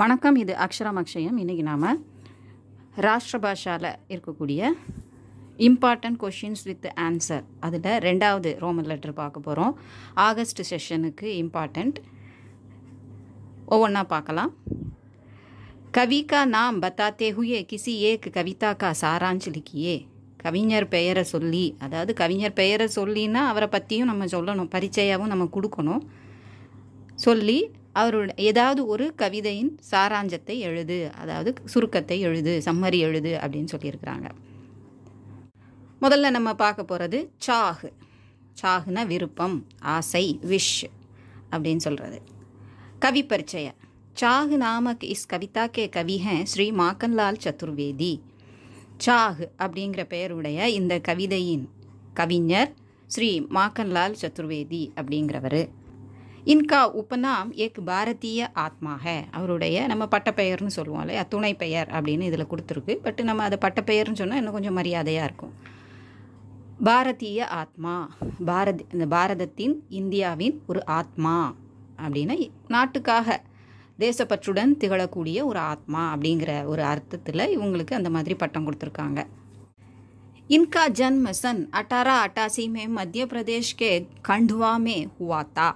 வணக்கம் இது அக்ஷரம் அக்ஷயம் இன்றைக்கி நாம் ராஷ்டிர பாஷாவில் இருக்கக்கூடிய இம்பார்ட்டண்ட் கொஷின்ஸ் வித் ஆன்சர் அதில் ரெண்டாவது ரோமன் லெட்டர் பார்க்க போகிறோம் ஆகஸ்ட் செஷனுக்கு இம்பார்ட்டண்ட் ஒவ்வொன்றா பார்க்கலாம் கவி கா நாம் பத்தாத்தே ஹுயே கிசி ஏக் கவிதா கா கவிஞர் பெயரை சொல்லி அதாவது கவிஞர் பெயரை சொல்லின்னா அவரை பற்றியும் நம்ம சொல்லணும் பரிச்சையாகவும் நம்ம கொடுக்கணும் சொல்லி அவரோட ஏதாவது ஒரு கவிதையின் சாராஞ்சத்தை எழுது அதாவது சுருக்கத்தை எழுது சம்மரி எழுது அப்படின்னு சொல்லியிருக்கிறாங்க முதல்ல நம்ம பார்க்க போகிறது சாகு சாகுனா விருப்பம் ஆசை விஷ் அப்படின்னு சொல்கிறது கவி பரிச்சய சாகு நாமக் இஸ் கவிதா கே கவி ஹேன் ஸ்ரீ மாக்கன்லால் சதுர்வேதி சாகு அப்படிங்கிற பெயருடைய இந்த கவிதையின் கவிஞர் ஸ்ரீ மாக்கன்லால் சதுர்வேதி அப்படிங்கிறவர் இன்கா उपनाम ஏக் பாரதிய ஆத்மாக அவருடைய நம்ம பட்டப்பெயர்னு சொல்லுவோம் இல்லையா துணை பெயர் அப்படின்னு இதில் கொடுத்துருக்கு பட் நம்ம அதை பட்டப்பெயர்னு சொன்னால் இன்னும் கொஞ்சம் மரியாதையாக இருக்கும் பாரதிய ஆத்மா பாரதி இந்த பாரதத்தின் இந்தியாவின் ஒரு ஆத்மா அப்படின்னா நாட்டுக்காக தேசப்பற்றுடன் திகழக்கூடிய ஒரு ஆத்மா அப்படிங்கிற ஒரு அர்த்தத்தில் இவங்களுக்கு அந்த மாதிரி பட்டம் கொடுத்துருக்காங்க இன்கா ஜன்மசன் அட்டாரா அட்டாசிமே மத்திய பிரதேஷ்கே கண்டுவாமே ஹுவாத்தா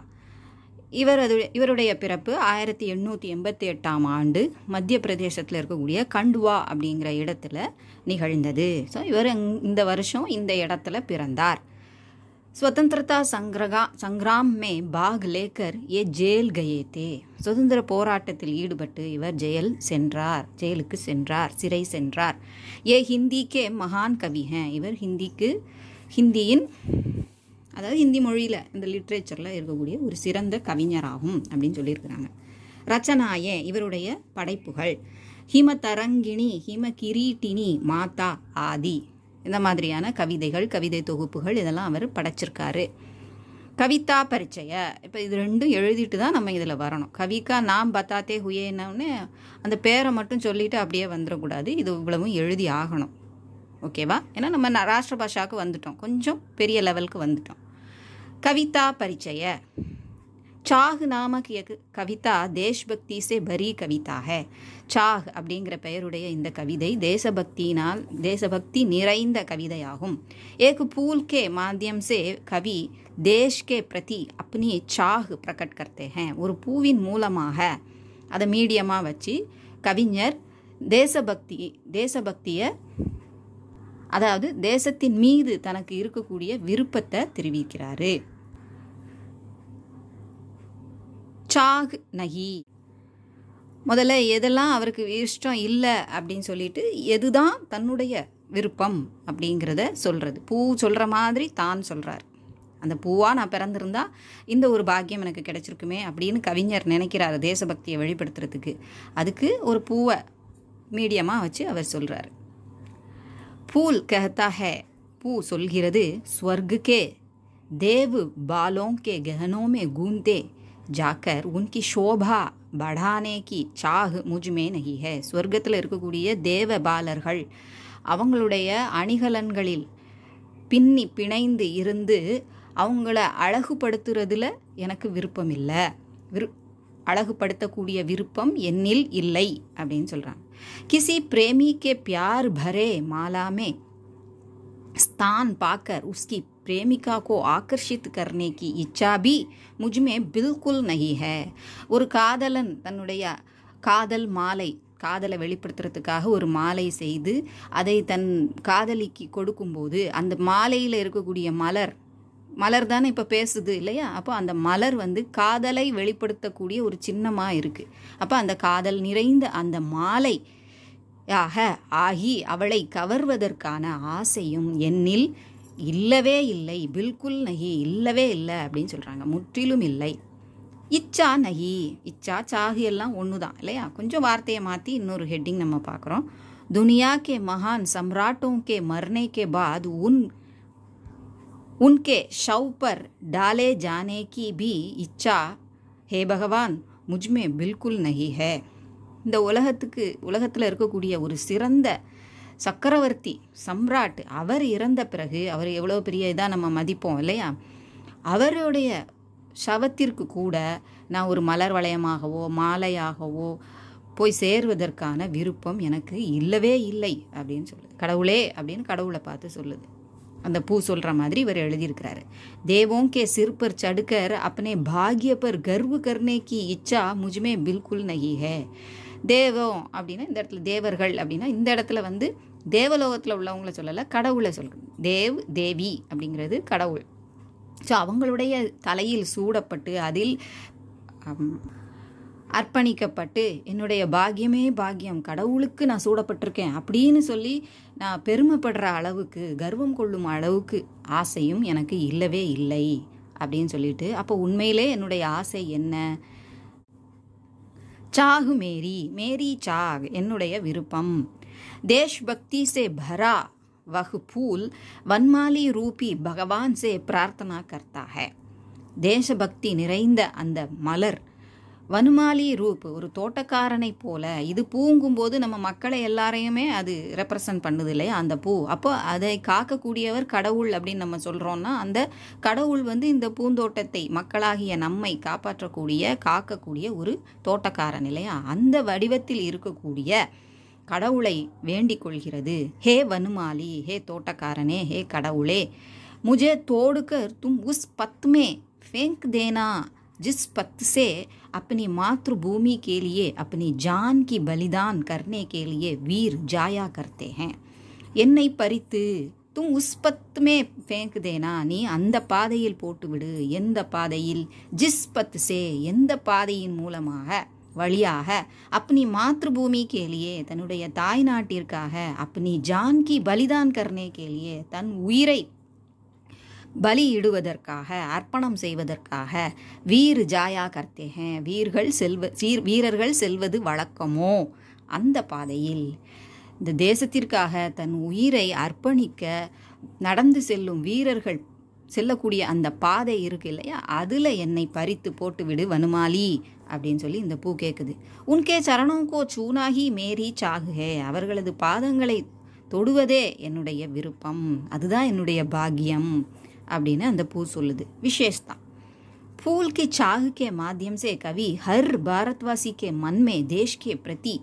இவரது இவருடைய பிறப்பு ஆயிரத்தி எண்ணூற்றி எண்பத்தி எட்டாம் ஆண்டு மத்திய பிரதேசத்தில் இருக்கக்கூடிய கண்ட்வா அப்படிங்கிற இடத்துல நிகழ்ந்தது ஸோ இவர் இந்த வருஷம் இந்த இடத்துல பிறந்தார் சுதந்திரதா சங்கிரகா சங்கிராம் மே பாக் லேக்கர் ஏ ஜெயில் கயேத்தே சுதந்திர போராட்டத்தில் ஈடுபட்டு இவர் ஜெயல் சென்றார் ஜெயலுக்கு சென்றார் சிறை சென்றார் ஏ ஹிந்திக்கே மகான் கவி இவர் ஹிந்திக்கு ஹிந்தியின் அதாவது இந்தி மொழியில் இந்த லிட்ரேச்சரில் இருக்கக்கூடிய ஒரு சிறந்த கவிஞராகும் அப்படின்னு சொல்லியிருக்கிறாங்க ரச்சனாய இவருடைய படைப்புகள் ஹிம தரங்கிணி ஹிம கிரீட்டினி மாதா ஆதி இந்த மாதிரியான கவிதைகள் கவிதை தொகுப்புகள் இதெல்லாம் அவர் படைச்சிருக்காரு கவிதா பரிச்சய இப்போ இது ரெண்டும் எழுதிட்டு தான் நம்ம இதில் வரணும் கவிக்கா நாம் பத்தாத்தே ஹுயேனோன்னு அந்த பேரை மட்டும் சொல்லிவிட்டு அப்படியே வந்துடக்கூடாது இது இவ்வளவும் எழுதி ஆகணும் ஓகேவா ஏன்னா நம்ம ராஷ்டிர பாஷாவுக்கு வந்துட்டோம் கொஞ்சம் பெரிய லெவலுக்கு வந்துட்டோம் கவிதா பரிச்சய சாக் நாமக் கவிதா தேஷ்பக்தி சே பரி கவிதா ஹே சாக் அப்படிங்கிற பெயருடைய இந்த கவிதை தேசபக்தியினால் தேசபக்தி நிறைந்த கவிதையாகும் ஏக் பூல் கே மாத்தியம் சே கவி தேஷ் கே பிரதி அப்னி சாக் பிரகட் கர்த்தே ஹே ஒரு பூவின் மூலமாக அதை மீடியமாக வச்சு கவிஞர் தேசபக்தி தேசபக்தியை அதாவது தேசத்தின் மீது தனக்கு இருக்கக்கூடிய விருப்பத்தை தெரிவிக்கிறாரு சாக் நகி முதல்ல எதெல்லாம் அவருக்கு இஷ்டம் இல்லை அப்படின்னு சொல்லிட்டு எதுதான் தன்னுடைய விருப்பம் அப்படிங்கிறத சொல்கிறது பூ சொல்கிற மாதிரி தான் சொல்கிறார் அந்த பூவாக நான் பிறந்திருந்தா இந்த ஒரு பாக்கியம் எனக்கு கிடைச்சிருக்குமே அப்படின்னு கவிஞர் நினைக்கிறார் தேசபக்தியை வெளிப்படுத்துறதுக்கு அதுக்கு ஒரு பூவை மீடியமாக வச்சு அவர் சொல்கிறார் பூல் கஹத்தாக ஹே பூ சொல்கிறது ஸ்வர்குக்கே தேவு பாலோங்கே கஹனோமே கூந்தே ஜாக்கர் உன்கி ஷோபா படானே கி சாஹ் முஜ்மே நகிஹ ஹே இருக்கக்கூடிய தேவ பாலர்கள் அவங்களுடைய அணிகலன்களில் பின்னி பிணைந்து இருந்து அவங்கள அழகுபடுத்துறதுல எனக்கு விருப்பம் இல்லை விரு அழகுபடுத்தக்கூடிய விருப்பம் என்னில் இல்லை அப்படின்னு சொல்கிறாங்க கிசி பிரேமி கே பியார் பரே மாலாமே ஸ்தான் பாக்கர் உஸ்கி प्रेमिका को आकर्षित करने की इच्छा भी मुझ में बिल्कुल नहीं है ஒரு காதலன் தன்னுடைய காதல் மாலை காதலை வெளிப்படுத்துறதுக்காக ஒரு மாலை செய்து அதை தன் காதலிக்கு கொடுக்கும்போது அந்த மாலையில் இருக்கக்கூடிய மலர் மலர் தானே இப்போ பேசுது இல்லையா அப்போ அந்த மலர் வந்து காதலை வெளிப்படுத்தக்கூடிய ஒரு சின்னமாக இருக்குது அப்போ அந்த காதல் நிறைந்த அந்த மாலை ஆக ஆகி அவளை கவர்வதற்கான ஆசையும் என்னில் இல்லவே இல்லை பில்குல் நகி இல்லவே இல்லை அப்படின்னு சொல்கிறாங்க முற்றிலும் இல்லை இச்சா நகி இச்சா சாகு எல்லாம் ஒன்று தான் இல்லையா கொஞ்சம் வார்த்தையை மாற்றி இன்னொரு ஹெட்டிங் நம்ம பார்க்குறோம் துனியா கே மகான் சம்ராட்டோ கே மர்னே கே பாத் உன் உன்கே शव पर டாலே ஜானே की இச்சா ஹே பகவான் முஜ்மே பில்குல் நகி ஹே இந்த உலகத்துக்கு உலகத்தில் இருக்கக்கூடிய ஒரு சிறந்த சக்கரவர்த்தி சம்ராட் அவர் இறந்த பிறகு அவர் எவ்வளோ பெரிய இதாக நம்ம மதிப்போம் இல்லையா அவருடைய சவத்திற்கு கூட நான் ஒரு மலர் வளையமாகவோ மாலையாகவோ போய் சேருவதற்கான விருப்பம் எனக்கு இல்லவே இல்லை அப்படின்னு சொல்லுது கடவுளே அப்படின்னு கடவுளை பார்த்து சொல்லுது அந்த பூ சொல்கிற மாதிரி இவர் எழுதியிருக்கிறாரு தேவோம் கே சிற்பர் சடுக்கர் அப்பனே अपने भाग्य पर गर्व करने की इच्छा தேவம் அப்படின்னா இந்த இடத்துல தேவர்கள் அப்படின்னா இந்த இடத்துல வந்து தேவலோகத்தில் உள்ளவங்கள சொல்லலை கடவுளை சொல்ல தேவ் தேவி அப்படிங்கிறது கடவுள் ஸோ அவங்களுடைய தலையில் சூடப்பட்டு அதில் அர்ப்பணிக்கப்பட்டு என்னுடைய பாக்கியமே பாக்கியம் கடவுளுக்கு நான் சூடப்பட்டிருக்கேன் அப்படின்னு சொல்லி நான் பெருமைப்படுற அளவுக்கு கர்வம் கொள்ளும் அளவுக்கு ஆசையும் எனக்கு இல்லவே இல்லை அப்படின்னு சொல்லிட்டு அப்போ உண்மையிலே என்னுடைய ஆசை என்ன चाह மேரி மேரி சாக் என்னுடைய விருப்பம் தேஷ்பக்தி பக்தி சே பரா वह फूल वनमाली रूपी भगवान से प्रार्थना करता தேசபக்தி நிறைந்த அந்த மலர் வனுமாலி ரூப் ஒரு தோட்டக்காரனை போல இது பூங்கும்போது நம்ம மக்களை எல்லாரையுமே அது ரெப்ரசன்ட் பண்ணுது இல்லையா அந்த பூ அப்போ அதை காக்கக்கூடியவர் கடவுள் அப்படின்னு நம்ம சொல்றோம்னா அந்த கடவுள் வந்து இந்த பூந்தோட்டத்தை மக்களாகிய நம்மை காப்பாற்றக்கூடிய காக்கக்கூடிய ஒரு தோட்டக்காரன் இல்லையா அந்த வடிவத்தில் இருக்கக்கூடிய கடவுளை வேண்டிக் கொள்கிறது ஹே வனுமாலி ஹே தோட்டக்காரனே ஹே கடவுளே முஜே தோடுக்கர் தும் உஸ் பத்மே ஃபேங்க் தேனா ஜிஸ் பத்து சே अपनी मातृभूमि के लिए अपनी जान की बलिदान करने के लिए वीर जाया करते हैं என்னை பறித்து தும் உஸ்பத்துமே ஃபேங்க் தேனா நீ அந்த பாதையில் போட்டுவிடு எந்த பாதையில் ஜிஸ்பத் சே எந்த பாதையின் மூலமாக வழியாக அப்னி மாத்ருபூமி கேலியே தன்னுடைய தாய் நாட்டிற்காக அப்னி ஜான்கி பலிதான் கர்னே கேலியே தன் உயிரை பலியிடுவதற்காக அர்ப்பணம் செய்வதற்காக வீர் ஜாயா கர்த்தேக வீர்கள் செல்வ சீர் வீரர்கள் செல்வது வழக்கமோ அந்த பாதையில் இந்த தேசத்திற்காக தன் உயிரை அர்ப்பணிக்க நடந்து செல்லும் வீரர்கள் செல்லக்கூடிய அந்த பாதை இருக்கு இல்லையா அதில் என்னை பறித்து போட்டு விடு வனுமாலி அப்படின்னு சொல்லி இந்த பூ கேட்குது உன்கே சரணோங்கோ சூனாகி மேரி சாகுகே அவர்களது பாதங்களை தொடுவதே என்னுடைய விருப்பம் அதுதான் என்னுடைய பாக்கியம் அப்படின்னு அந்த பூ சொல்லுது विशेषता फूल की चाह के माध्यम से कवि हर भारतवासी के मन में देश के प्रति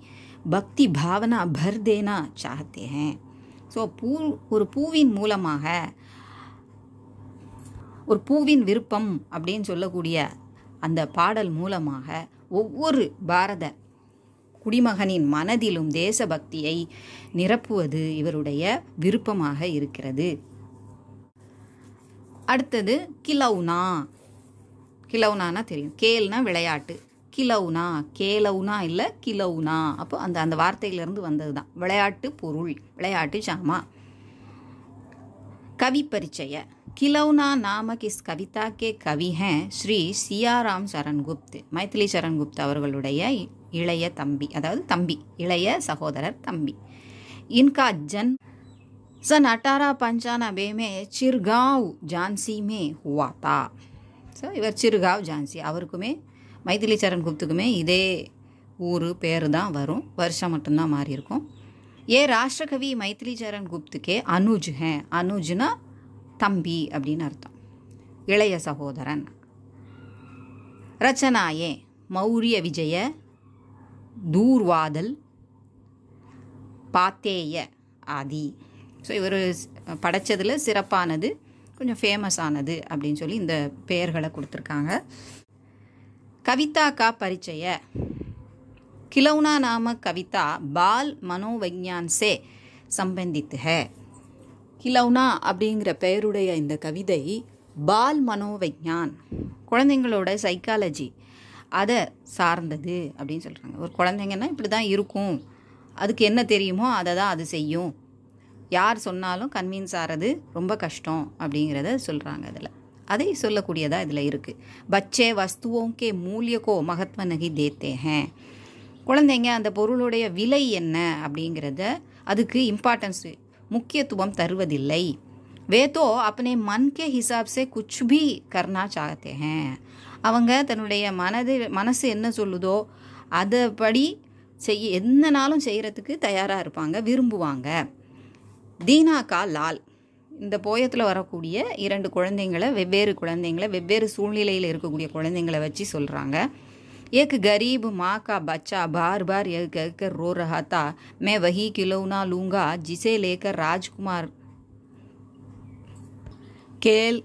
பக்தி பாவனா பர்தேனா தேனா சாகத்தே हैं ஸோ பூ ஒரு பூவின் மூலமாக ஒரு பூவின் விருப்பம் அப்படின்னு சொல்லக்கூடிய அந்த பாடல் மூலமாக ஒவ்வொரு பாரத குடிமகனின் மனதிலும் தேசபக்தியை நிரப்புவது இவருடைய விருப்பமாக இருக்கிறது அடுத்தது கிலவுனா கிலவுனானா தெரியும் கேல்னா விளையாட்டு கிலவுனா கேலவுனா இல்லை கிலவுனா அப்போ அந்த அந்த வார்த்தையிலேருந்து வந்தது தான் விளையாட்டு பொருள் விளையாட்டு ஜாமா கவி பரிச்சய கிலவுனா நாம கிஸ் கவிதா கே கவி ஸ்ரீ சியாராம் சரண் குப்து மைத்திலி சரண் குப்த் அவர்களுடைய இளைய தம்பி அதாவது தம்பி இளைய சகோதரர் தம்பி இன்கா ஜன் सन अठारह पंचानबे में चिरगांव झांसी में हुआ था ஸோ இவர் சிறுகாவ் ஜான்சி அவருக்குமே மைதிலி சரண் குப்துக்குமே இதே ஊர் பேர் தான் வரும் வருஷம் மட்டும்தான் மாறி இருக்கும் ஏ ராஷ்டிரகவி மைத்திலி சரண் குப்துக்கே அனுஜ் ஹே அனுஜ்னா தம்பி அப்படின்னு அர்த்தம் இளைய சகோதரன் ரச்சனாயே மௌரிய விஜய தூர்வாதல் பாத்தேய ஆதி ஸோ இவர் படைத்ததில் சிறப்பானது கொஞ்சம் ஃபேமஸ் ஆனது அப்படின்னு சொல்லி இந்த பெயர்களை கொடுத்துருக்காங்க கவிதாக்கா பரிச்சய கிலௌனா நாம கவிதா பால் மனோவிஞ்ஞான் சே சம்பந்தித்து கிலௌனா அப்படிங்கிற பெயருடைய இந்த கவிதை பால் மனோவிஞ்ஞான் குழந்தைங்களோட சைக்காலஜி அதை சார்ந்தது அப்படின்னு சொல்கிறாங்க ஒரு குழந்தைங்கன்னா இப்படி தான் இருக்கும் அதுக்கு என்ன தெரியுமோ அதை தான் அது செய்யும் யார் சொன்னாலும் கன்வின்ஸ் ஆகிறது ரொம்ப கஷ்டம் அப்படிங்கிறத சொல்கிறாங்க அதில் அதை சொல்லக்கூடியதாக இதில் இருக்குது பச்சே வஸ்துவோங்கே மூலியக்கோ மகத்வ நகி தேத்தே ஹேன் குழந்தைங்க அந்த பொருளுடைய விலை என்ன அப்படிங்கிறத அதுக்கு இம்பார்ட்டன்ஸ் முக்கியத்துவம் தருவதில்லை வேதோ அப்பனே மன்கே ஹிசாப்ஸே சே கர்ணா பி ஹேன் அவங்க தன்னுடைய மனது மனசு என்ன சொல்லுதோ அதைப்படி செய்ய என்னனாலும் செய்கிறதுக்கு தயாராக இருப்பாங்க விரும்புவாங்க தீனாக்கா லால் இந்த போயத்தில் வரக்கூடிய இரண்டு குழந்தைங்களை வெவ்வேறு குழந்தைங்களை வெவ்வேறு சூழ்நிலையில் இருக்கக்கூடிய குழந்தைங்களை வச்சு சொல்கிறாங்க ஏக்கு கரீபு மாக்கா பச்சா பார் பார் बार यह कहकर रो रहा था मैं वही खिलौना लूँगा जिसे கேல்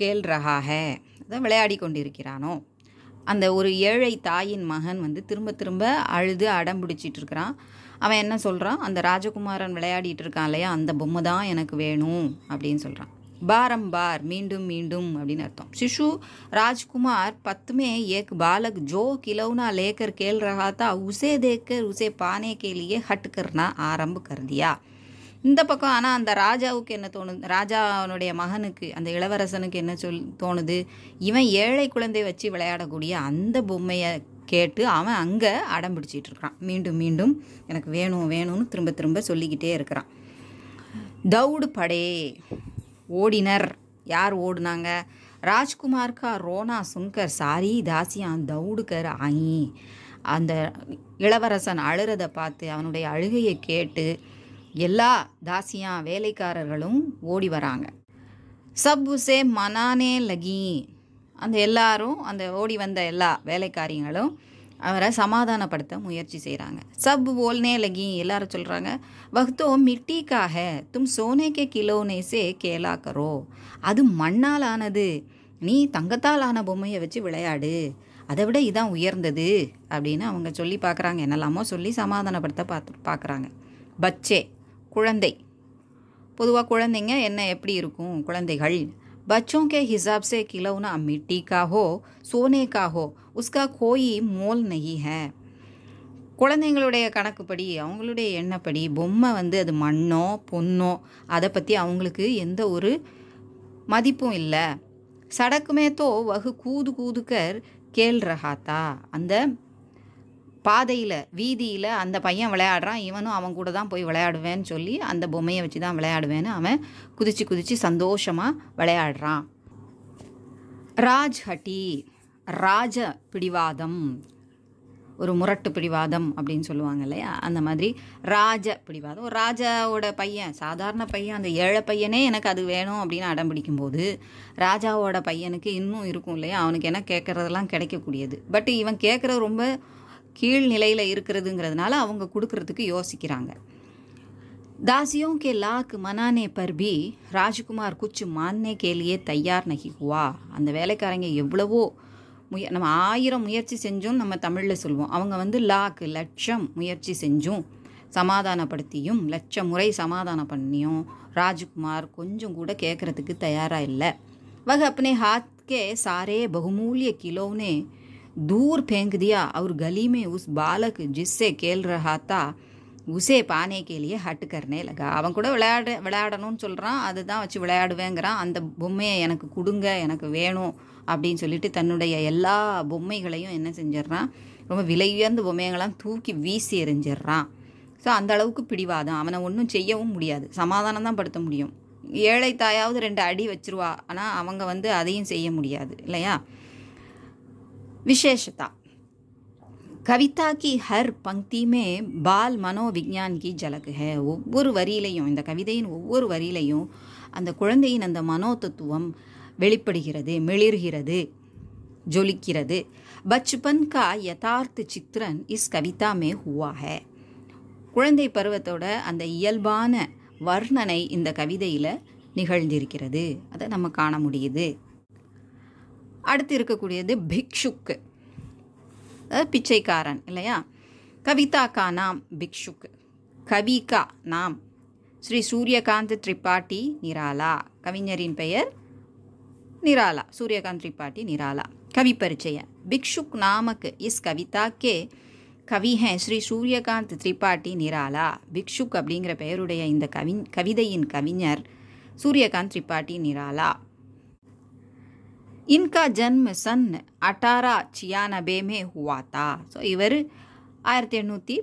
கேல் ரஹா ஹே அதான் விளையாடி கொண்டிருக்கிறானோ அந்த ஒரு ஏழை தாயின் மகன் வந்து திரும்ப திரும்ப அழுது அடம் பிடிச்சிட்டு இருக்கிறான் அவன் என்ன சொல்கிறான் அந்த ராஜகுமாரன் விளையாடிட்டு இருக்கான் இல்லையா அந்த பொம்மை தான் எனக்கு வேணும் அப்படின்னு சொல்கிறான் பாரம் பார் மீண்டும் மீண்டும் அப்படின்னு அர்த்தம் சிஷு ராஜ்குமார் பத்துமே ஏக் பாலக் ஜோ கிலோனா லேக்கர் கேள் खेल உசே தேக்கர் உசே பானே கேலியே ஹட்டுக்கர்னா ஆரம்ப கருதியா இந்த பக்கம் ஆனால் அந்த ராஜாவுக்கு என்ன தோணுது ராஜாவனுடைய மகனுக்கு அந்த இளவரசனுக்கு என்ன சொல் தோணுது இவன் ஏழை குழந்தை வச்சு விளையாடக்கூடிய அந்த பொம்மையை கேட்டு அவன் அங்கே அடம் பிடிச்சிட்டு இருக்கிறான் மீண்டும் மீண்டும் எனக்கு வேணும் வேணும்னு திரும்ப திரும்ப சொல்லிக்கிட்டே இருக்கிறான் தவுடு படே ஓடினர் யார் ஓடுனாங்க ராஜ்குமார் கா ரோனா சுங்கர் சாரி தாசியான் தவுடுக்கர் ஆயி அந்த இளவரசன் அழுறதை பார்த்து அவனுடைய அழுகையை கேட்டு எல்லா தாசியான் வேலைக்காரர்களும் ஓடி வராங்க சப்புசே மனானே லகி அந்த எல்லாரும் அந்த ஓடி வந்த எல்லா வேலைக்காரியங்களும் அவரை சமாதானப்படுத்த முயற்சி செய்கிறாங்க சப் ஓல்னே லகி எல்லாரும் சொல்கிறாங்க வக்தோ மிட்டிக்காக தும் சோனேக்கே கிலோனேஸே கேளாக்கரோ அது மண்ணால் ஆனது நீ தங்கத்தால் ஆன பொம்மையை வச்சு விளையாடு அதை விட இதான் உயர்ந்தது அப்படின்னு அவங்க சொல்லி பார்க்குறாங்க என்னெல்லாமோ சொல்லி சமாதானப்படுத்த பார்த்து பார்க்குறாங்க பச்சே குழந்தை பொதுவாக குழந்தைங்க என்ன எப்படி இருக்கும் குழந்தைகள் बच्चों के हिसाब से खिलौना मिट्टी का हो सोने का हो उसका कोई मोल नहीं है குழந்தைங்களுடைய கணக்குப்படி அவங்களுடைய எண்ணப்படி பொம்மை வந்து அது மண்ணோ பொண்ணோ அதை பற்றி அவங்களுக்கு எந்த ஒரு மதிப்பும் இல்லை சடக்குமே தோ வகு கூது கூதுக்கர் கேள் ரஹாத்தா அந்த பாதையில் வீதியில் அந்த பையன் விளையாடுறான் இவனும் அவன் கூட தான் போய் விளையாடுவேன்னு சொல்லி அந்த பொம்மையை வச்சு தான் விளையாடுவேன்னு அவன் குதிச்சு குதிச்சு சந்தோஷமாக விளையாடுறான் ராஜ்ஹட்டி ராஜ பிடிவாதம் ஒரு முரட்டு பிடிவாதம் அப்படின்னு சொல்லுவாங்க இல்லையா அந்த மாதிரி ராஜ பிடிவாதம் ஒரு ராஜாவோட பையன் சாதாரண பையன் அந்த ஏழை பையனே எனக்கு அது வேணும் அப்படின்னு அடம் பிடிக்கும்போது ராஜாவோட பையனுக்கு இன்னும் இருக்கும் இல்லையா அவனுக்கு என்ன கேட்குறதெல்லாம் கிடைக்கக்கூடியது பட் இவன் கேட்குற ரொம்ப கீழ்நிலையில் இருக்கிறதுங்கிறதுனால அவங்க கொடுக்கறதுக்கு யோசிக்கிறாங்க दासियों கே லாக்கு மனானே பர்பி ராஜ்குமார் குச்சு மான்னே கேலியே தயார் நகிக்குவா அந்த வேலைக்காரங்க எவ்வளவோ முய நம்ம ஆயிரம் முயற்சி செஞ்சும் நம்ம தமிழில் சொல்லுவோம் அவங்க வந்து லாக்கு லட்சம் முயற்சி செஞ்சும் சமாதானப்படுத்தியும் லட்ச முறை சமாதானம் பண்ணியும் ராஜ்குமார் கொஞ்சம் கூட கேட்குறதுக்கு தயாராக இல்லை வக அப்னே ஹாத் கே சாரே பகுமூலிய கிலோன்னு दूर फेंक दिया और गली में उस बालक जिससे खेल रहा था உசே பானைக்கேலியே ஹட்டு கர்னே லகா அவன் கூட விளையாட விளையாடணும்னு சொல்கிறான் அதுதான் வச்சு விளையாடுவேங்கிறான் அந்த பொம்மையை எனக்கு கொடுங்க எனக்கு வேணும் அப்படின்னு சொல்லிட்டு தன்னுடைய எல்லா பொம்மைகளையும் என்ன செஞ்சிடறான் ரொம்ப விலையுயர்ந்த பொம்மையெல்லாம் தூக்கி வீசி எறிஞ்சிடறான் ஸோ அந்த அளவுக்கு பிடிவாதான் அவனை ஒன்றும் செய்யவும் முடியாது சமாதானம் தான் படுத்த முடியும் ஏழை தாயாவது ரெண்டு அடி வச்சிருவா ஆனால் அவங்க வந்து அதையும் செய்ய முடியாது இல்லையா विशेषता கவிதா கி ஹர் பங்க்தியுமே பால் மனோவிக்ஞான் கி ஜலக்கு ஹே ஒவ்வொரு வரியிலையும் இந்த கவிதையின் ஒவ்வொரு வரியிலையும் அந்த குழந்தையின் அந்த மனோதத்துவம் வெளிப்படுகிறது மிளிர்கிறது ஜொலிக்கிறது பச்பன் கா யதார்த்த சித்திரன் இஸ் கவிதா மே ஹுவா ஹே குழந்தை பருவத்தோட அந்த இயல்பான வர்ணனை இந்த கவிதையில் நிகழ்ந்திருக்கிறது அதை நம்ம காண முடியுது அடுத்து இருக்கக்கூடியது பிக்ஷுக்கு அதாவது பிச்சைக்காரன் இல்லையா கவிதாக்கா நாம் பிக்ஷுக்கு கவிகா நாம் ஸ்ரீ சூரியகாந்த் திரிபாட்டி நிராலா கவிஞரின் பெயர் நிராலா சூரியகாந்த் திரிபாட்டி நிராலா கவி பரிச்சய பிக்ஷுக் நாமக்கு இஸ் கவிதா கே கவி ஹே ஸ்ரீ சூரியகாந்த் திரிபாட்டி நிராலா பிக்ஷுக் அப்படிங்கிற பெயருடைய இந்த கவி கவிதையின் கவிஞர் சூரியகாந்த் திரிபாட்டி நிராலா இன்கா ஜென்ம சன் அட்டாரா छियानबे பேமே ஹுவாத்தா ஸோ இவர் ஆயிரத்தி எண்ணூற்றி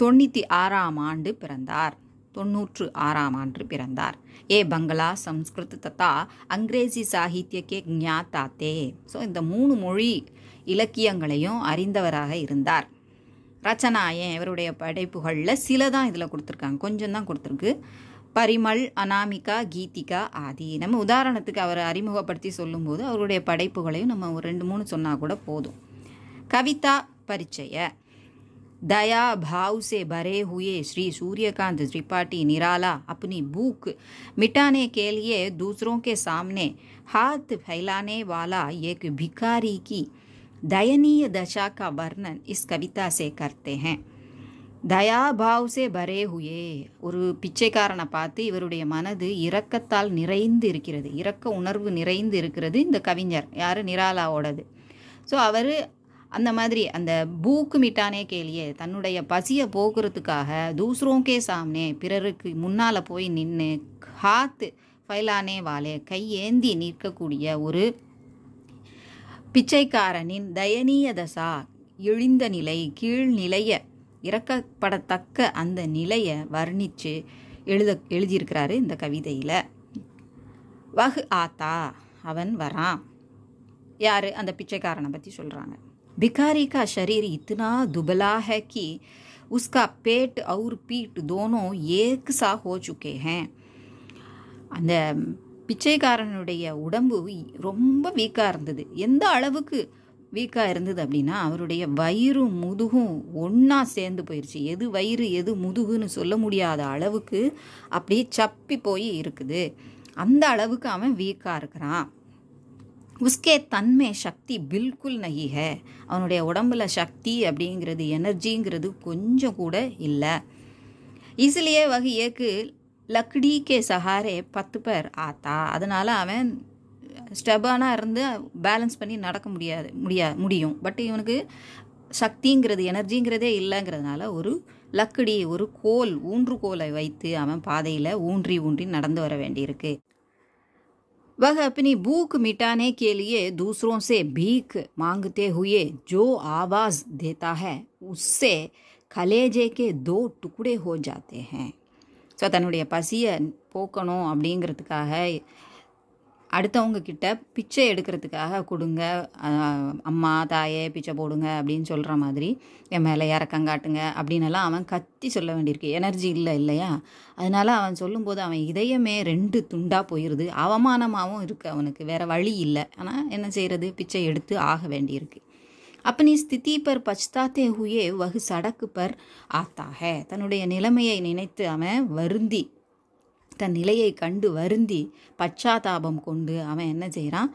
தொண்ணூற்றி ஆறாம் ஆண்டு பிறந்தார் தொண்ணூற்று ஆறாம் ஆண்டு பிறந்தார் ஏ பங்களா சம்ஸ்கிருத் தத்தா அங்கிரேசி சாகித்யக்கே ஞாத்தாத்தே ஸோ இந்த மூணு மொழி இலக்கியங்களையும் அறிந்தவராக இருந்தார் ரச்சனா ஏன் இவருடைய படைப்புகளில் சில தான் இதில் கொடுத்துருக்காங்க கொஞ்சம் தான் கொடுத்துருக்கு பரிமள் அனாமிகா கீதிகா ஆதி நம்ம உதாரணத்துக்கு அவரை அறிமுகப்படுத்தி சொல்லும்போது அவருடைய படைப்புகளையும் நம்ம ஒரு ரெண்டு மூணு சொன்னால் கூட போதும் கவிதா பரிச்சய தயா பாவ்சே பரே ஹுயே ஸ்ரீ சூரியகாந்த் திரிபாட்டி நிராலா அப்னி பூக் மிட்டானே கேலியே தூசரோக்கே சாம்னே ஹாத் ஃபைலானே வாலா ஏக் பிகாரி கி தயனீய தசா கா வர்ணன் இஸ் கவிதா சே கர்த்தே ஹேன் தயாபாவ் சே பரே ஹுயே ஒரு பிச்சைக்காரனை பார்த்து இவருடைய மனது இரக்கத்தால் நிறைந்து இருக்கிறது இரக்க உணர்வு நிறைந்து இருக்கிறது இந்த கவிஞர் யார் நிராலாவோடது ஸோ அவர் அந்த மாதிரி அந்த பூக்கு மிட்டானே கேளியே தன்னுடைய பசியை போக்குறதுக்காக தூசரோங்கே சாம்னே பிறருக்கு முன்னால் போய் நின்று காத்து ஃபைலானே வாலே கையேந்தி நிற்கக்கூடிய ஒரு பிச்சைக்காரனின் தயனீய தசா இழிந்த நிலை கீழ்நிலையை இறக்கப்படத்தக்க அந்த நிலையை வர்ணித்து எழுத எழுதியிருக்கிறாரு இந்த கவிதையில் வகு ஆத்தா அவன் வரான் யார் அந்த பிச்சைக்காரனை பற்றி சொல்கிறாங்க भिखारी ஷரீர் இத்தனா इतना கி உஸ்கா பேட் அவுர் பீட் தோனோ पीठ சா ஹோ சுக்கே हो அந்த பிச்சைக்காரனுடைய உடம்பு ரொம்ப வீக்காக இருந்தது எந்த அளவுக்கு வீக்காக இருந்தது அப்படின்னா அவருடைய வயிறும் முதுகும் ஒன்றா சேர்ந்து போயிடுச்சு எது வயிறு எது முதுகுன்னு சொல்ல முடியாத அளவுக்கு அப்படியே சப்பி போய் இருக்குது அந்த அளவுக்கு அவன் வீக்காக இருக்கிறான் உஸ்கே தன்மை சக்தி பில்குல் நகி அவனுடைய உடம்புல சக்தி அப்படிங்கிறது எனர்ஜிங்கிறது கொஞ்சம் கூட இல்லை இசிலியே வகையேக்கு லக்டி கே சஹாரே பத்து பேர் ஆத்தா அதனால் அவன் ஸ்டெபானாக இருந்து பேலன்ஸ் பண்ணி நடக்க முடியாது முடியா முடியும் பட் இவனுக்கு சக்திங்கிறது எனர்ஜிங்கிறதே இல்லைங்கிறதுனால ஒரு லக்கடி ஒரு கோல் ஊன்றுகோலை வைத்து அவன் பாதையில் ஊன்றி ஊன்றி நடந்து வர வேண்டியிருக்கு வக अपनी भूख மிட்டானே के लिए दूसरों மாங்குத்தே भीख ஜோ ஆவாஸ் जो आवाज देता கலேஜே கே தோ டுக்குடே ஹோ ஜாத்தே ஹேன் ஸோ தன்னுடைய பசியை போக்கணும் அப்படிங்கிறதுக்காக அடுத்தவங்க கிட்ட பிச்சை எடுக்கிறதுக்காக கொடுங்க அம்மா தாயே பிச்சை போடுங்க அப்படின்னு சொல்கிற மாதிரி என் மேலே இறக்கம் காட்டுங்க எல்லாம் அவன் கத்தி சொல்ல வேண்டியிருக்கு எனர்ஜி இல்லை இல்லையா அதனால் அவன் சொல்லும்போது அவன் இதயமே ரெண்டு துண்டாக போயிடுது அவமானமாகவும் இருக்குது அவனுக்கு வேறு வழி இல்லை ஆனால் என்ன செய்கிறது பிச்சை எடுத்து ஆக வேண்டியிருக்கு அப்போ நீ ஸ்தித்தி பர் பச்தாத்தே ஹுயே வகு சடக்கு பர் ஆத்தாக தன்னுடைய நிலைமையை நினைத்து அவன் வருந்தி தன் நிலையை கண்டு வருந்தி பச்சாதாபம் கொண்டு அவன் என்ன செய்கிறான்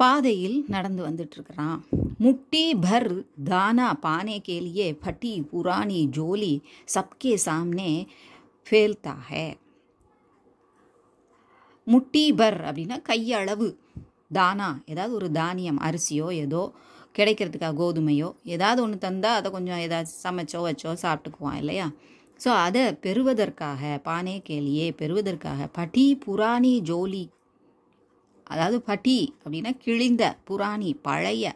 பாதையில் நடந்து வந்துட்டுருக்கிறான் முட்டி பர் தானா பானே கேலியே பட்டி புராணி ஜோலி சப்கே சாம்னே ஃபேல்தாக முட்டி பர் அப்படின்னா கையளவு தானா ஏதாவது ஒரு தானியம் அரிசியோ ஏதோ கிடைக்கிறதுக்காக கோதுமையோ ஏதாவது ஒன்று தந்தால் அதை கொஞ்சம் ஏதாச்சும் சமைச்சோ வச்சோ சாப்பிட்டுக்குவான் இல்லையா ஸோ அதை பெறுவதற்காக பானே கேலியே பெறுவதற்காக பட்டி புராணி ஜோலி அதாவது பட்டி அப்படின்னா கிழிந்த புராணி பழைய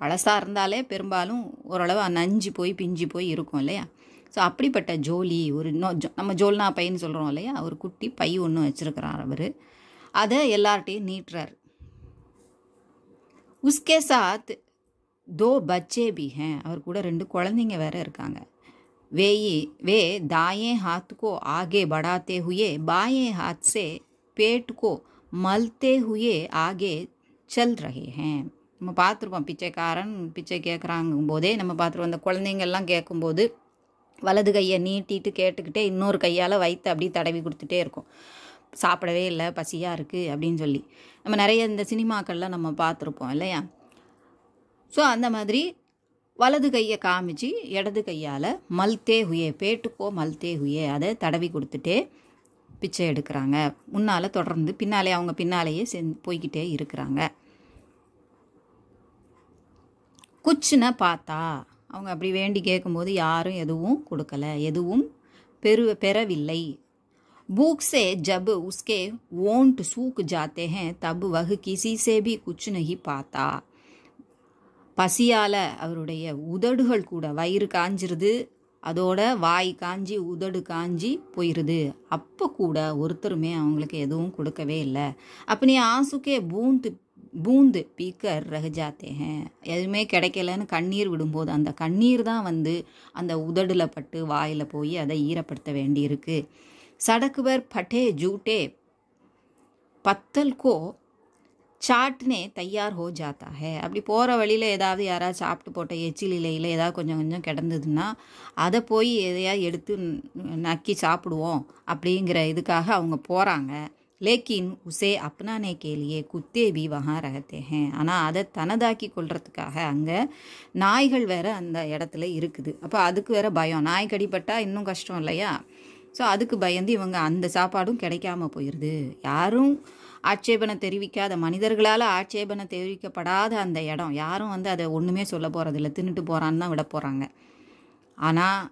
பழசாக இருந்தாலே பெரும்பாலும் ஓரளவு நஞ்சு போய் பிஞ்சு போய் இருக்கும் இல்லையா ஸோ அப்படிப்பட்ட ஜோலி ஒரு நோ நம்ம ஜோல்னா பையன்னு சொல்கிறோம் இல்லையா ஒரு குட்டி பை ஒன்று வச்சுருக்கிறார் அவர் அதை எல்லார்ட்டையும் நீட்டுறார் உஸ்கே சாத் தோ பச்சே பி ஹேன் அவர் கூட ரெண்டு குழந்தைங்க வேற இருக்காங்க वे ये वे दाएं हाथ को आगे बढ़ाते हुए बाएं हाथ से पेट को मलते हुए आगे செல் रहे हैं நம்ம பார்த்துருப்போம் பிச்சைக்காரன் பிச்சை கேட்குறாங்கும் போதே நம்ம பார்த்துருவோம் அந்த குழந்தைங்கள்லாம் கேட்கும்போது வலது கையை நீட்டிட்டு கேட்டுக்கிட்டே இன்னொரு கையால் வைத்து அப்படியே தடவி கொடுத்துட்டே இருக்கும் சாப்பிடவே இல்லை பசியாக இருக்குது அப்படின்னு சொல்லி நம்ம நிறைய இந்த சினிமாக்கள்லாம் நம்ம பார்த்துருப்போம் இல்லையா ஸோ அந்த மாதிரி வலது கையை காமிச்சு இடது கையால் மல்தே ஹுயே பேட்டுக்கோ மல்தே ஹுயே அதை தடவி கொடுத்துட்டே பிச்சை எடுக்கிறாங்க முன்னால் தொடர்ந்து பின்னாலே அவங்க பின்னாலேயே செ போய்கிட்டே இருக்கிறாங்க குச்சுனை பார்த்தா அவங்க அப்படி வேண்டி கேட்கும்போது யாரும் எதுவும் கொடுக்கல எதுவும் பெரு பெறவில்லை பூக்ஸே ஜப் உஸ்கே ஓன்ட் சூக்கு सूख जाते வகு கிசிசேபி वह பார்த்தா பசியால் அவருடைய உதடுகள் கூட வயிறு காஞ்சிருது அதோட வாய் காஞ்சி உதடு காஞ்சி போயிடுது அப்போ கூட ஒருத்தருமே அவங்களுக்கு எதுவும் கொடுக்கவே இல்லை நீ ஆசுக்கே பூந்து பூந்து பீக்கர் ரகஜாத்தே எதுவுமே கிடைக்கலன்னு கண்ணீர் விடும்போது அந்த கண்ணீர் தான் வந்து அந்த உதடில் பட்டு வாயில் போய் அதை ஈரப்படுத்த வேண்டியிருக்கு சடக்குவர் பட்டே ஜூட்டே பத்தல்கோ சாட்னே தயார் ஹோ ஜாத்தா ஹே அப்படி போகிற வழியில் ஏதாவது யாராவது சாப்பிட்டு போட்ட எச்சில் இலையில் ஏதாவது கொஞ்சம் கொஞ்சம் கிடந்ததுன்னா அதை போய் எதையா எடுத்து நக்கி சாப்பிடுவோம் அப்படிங்கிற இதுக்காக அவங்க போகிறாங்க லேக்கின் உசே அப்னானே கேலியே குத்தே பி வகா ரகத்தே ஆனால் அதை தனதாக்கி கொள்றதுக்காக அங்கே நாய்கள் வேற அந்த இடத்துல இருக்குது அப்போ அதுக்கு வேற பயம் நாய் கடிப்பட்டால் இன்னும் கஷ்டம் இல்லையா ஸோ அதுக்கு பயந்து இவங்க அந்த சாப்பாடும் கிடைக்காம போயிடுது யாரும் ஆட்சேபனை தெரிவிக்காத மனிதர்களால் ஆட்சேபனை தெரிவிக்கப்படாத அந்த இடம் யாரும் வந்து அதை ஒன்றுமே சொல்ல போகிறதில்ல தின்னுட்டு போகிறான்னு தான் விட போகிறாங்க ஆனால்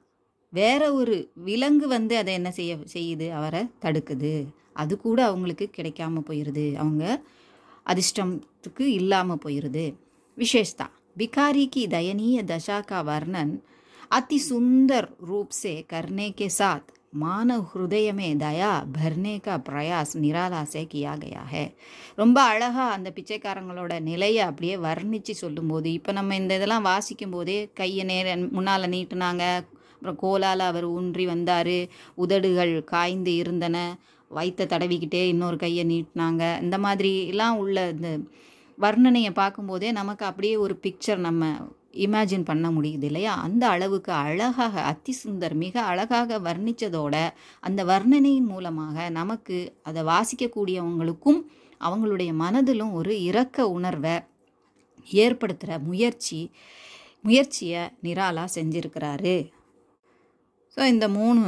வேற ஒரு விலங்கு வந்து அதை என்ன செய்ய செய்யுது அவரை தடுக்குது அது கூட அவங்களுக்கு கிடைக்காம போயிடுது அவங்க அதிர்ஷ்டத்துக்கு இல்லாமல் போயிடுது விசேஷ்தா பிகாரிக்கு தயனீய தசாகா வர்ணன் அதி சுந்தர் ரூப்ஸே கர்ணேகே கே சாத் மானவ் ஹிருதயமே தயா பர்னேகா பிரயாஸ் நிராலாசே கியா கயா ஹே ரொம்ப அழகாக அந்த பிச்சைக்காரங்களோட நிலையை அப்படியே வர்ணித்து சொல்லும்போது இப்போ நம்ம இந்த இதெல்லாம் வாசிக்கும் போதே கையை நேர முன்னால் நீட்டினாங்க அப்புறம் கோலால் அவர் ஊன்றி வந்தார் உதடுகள் காய்ந்து இருந்தன வைத்த தடவிக்கிட்டே இன்னொரு கையை நீட்டினாங்க இந்த மாதிரிலாம் உள்ள இந்த வர்ணனையை பார்க்கும்போதே நமக்கு அப்படியே ஒரு பிக்சர் நம்ம இமேஜின் பண்ண முடியுது இல்லையா அந்த அளவுக்கு அழகாக அத்தி சுந்தர் மிக அழகாக வர்ணித்ததோட அந்த வர்ணனையின் மூலமாக நமக்கு அதை வாசிக்கக்கூடியவங்களுக்கும் அவங்களுடைய மனதிலும் ஒரு இரக்க உணர்வை ஏற்படுத்துகிற முயற்சி முயற்சியை நிராலா செஞ்சிருக்கிறாரு ஸோ இந்த மூணு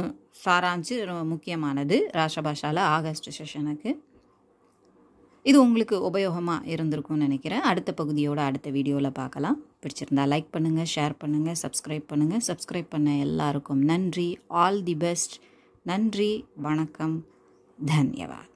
சாராஞ்சு முக்கியமானது ராஷபாஷாவில் ஆகஸ்ட் செஷனுக்கு இது உங்களுக்கு உபயோகமாக இருந்திருக்கும்னு நினைக்கிறேன் அடுத்த பகுதியோட அடுத்த வீடியோவில் பார்க்கலாம் பிடிச்சிருந்தா லைக் பண்ணுங்கள் ஷேர் பண்ணுங்கள் சப்ஸ்கிரைப் பண்ணுங்கள் சப்ஸ்கிரைப் பண்ண எல்லாருக்கும் நன்றி ஆல் தி பெஸ்ட் நன்றி வணக்கம் தன்யவாத்